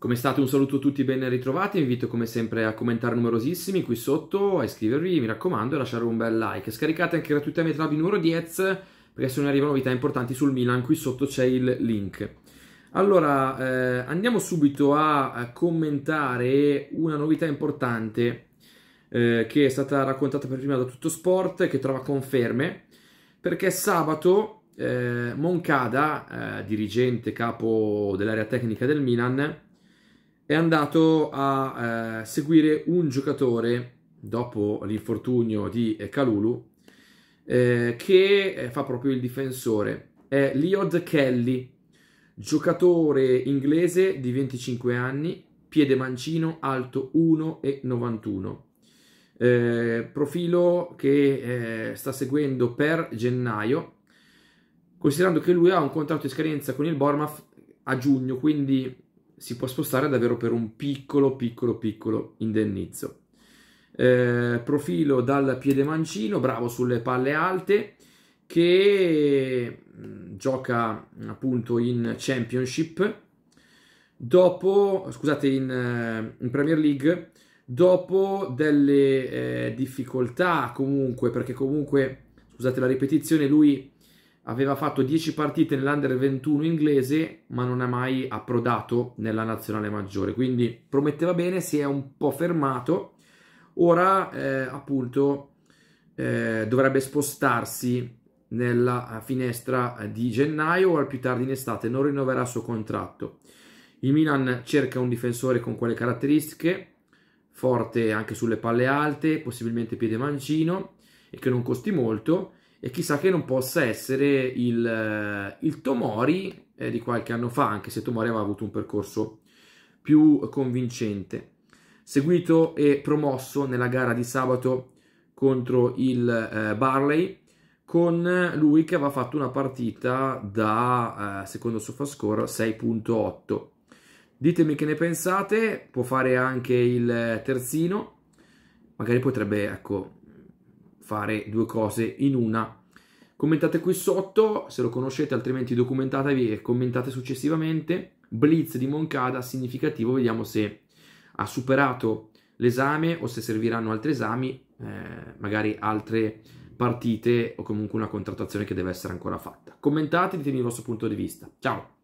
Come state? Un saluto a tutti, ben ritrovati. Vi invito come sempre a commentare numerosissimi qui sotto, a iscrivervi, mi raccomando, e lasciare un bel like. Scaricate anche gratuitamente la numero 10 perché se non arrivano novità importanti sul Milan, qui sotto c'è il link. Allora, eh, andiamo subito a commentare una novità importante eh, che è stata raccontata per prima da Tutto Sport, che trova conferme, perché sabato eh, Moncada, eh, dirigente capo dell'area tecnica del Milan, è andato a eh, seguire un giocatore dopo l'infortunio di Calulu eh, eh, che eh, fa proprio il difensore. È Liod Kelly, giocatore inglese di 25 anni, piede mancino, alto 1,91. Eh, profilo che eh, sta seguendo per gennaio, considerando che lui ha un contratto di scadenza con il Bournemouth a giugno, quindi si può spostare davvero per un piccolo, piccolo, piccolo indennizzo. Eh, profilo dal piede mancino, bravo sulle palle alte, che mm, gioca appunto in Championship, dopo, scusate, in, eh, in Premier League, dopo delle eh, difficoltà comunque, perché comunque, scusate la ripetizione, lui aveva fatto 10 partite nell'Under 21 inglese, ma non ha mai approdato nella nazionale maggiore, quindi prometteva bene, si è un po' fermato. Ora, eh, appunto, eh, dovrebbe spostarsi nella eh, finestra di gennaio o al più tardi in estate, non rinnoverà il suo contratto. Il Milan cerca un difensore con quelle caratteristiche, forte anche sulle palle alte, possibilmente piede mancino e che non costi molto e chissà che non possa essere il, eh, il Tomori eh, di qualche anno fa, anche se Tomori aveva avuto un percorso più convincente. Seguito e promosso nella gara di sabato contro il eh, Barley, con lui che aveva fatto una partita da, eh, secondo Sofascore, 6.8. Ditemi che ne pensate, può fare anche il eh, terzino, magari potrebbe, ecco, fare due cose in una. Commentate qui sotto se lo conoscete, altrimenti documentatevi e commentate successivamente. Blitz di Moncada, significativo, vediamo se ha superato l'esame o se serviranno altri esami, eh, magari altre partite o comunque una contrattazione che deve essere ancora fatta. Commentate ditemi il vostro punto di vista. Ciao!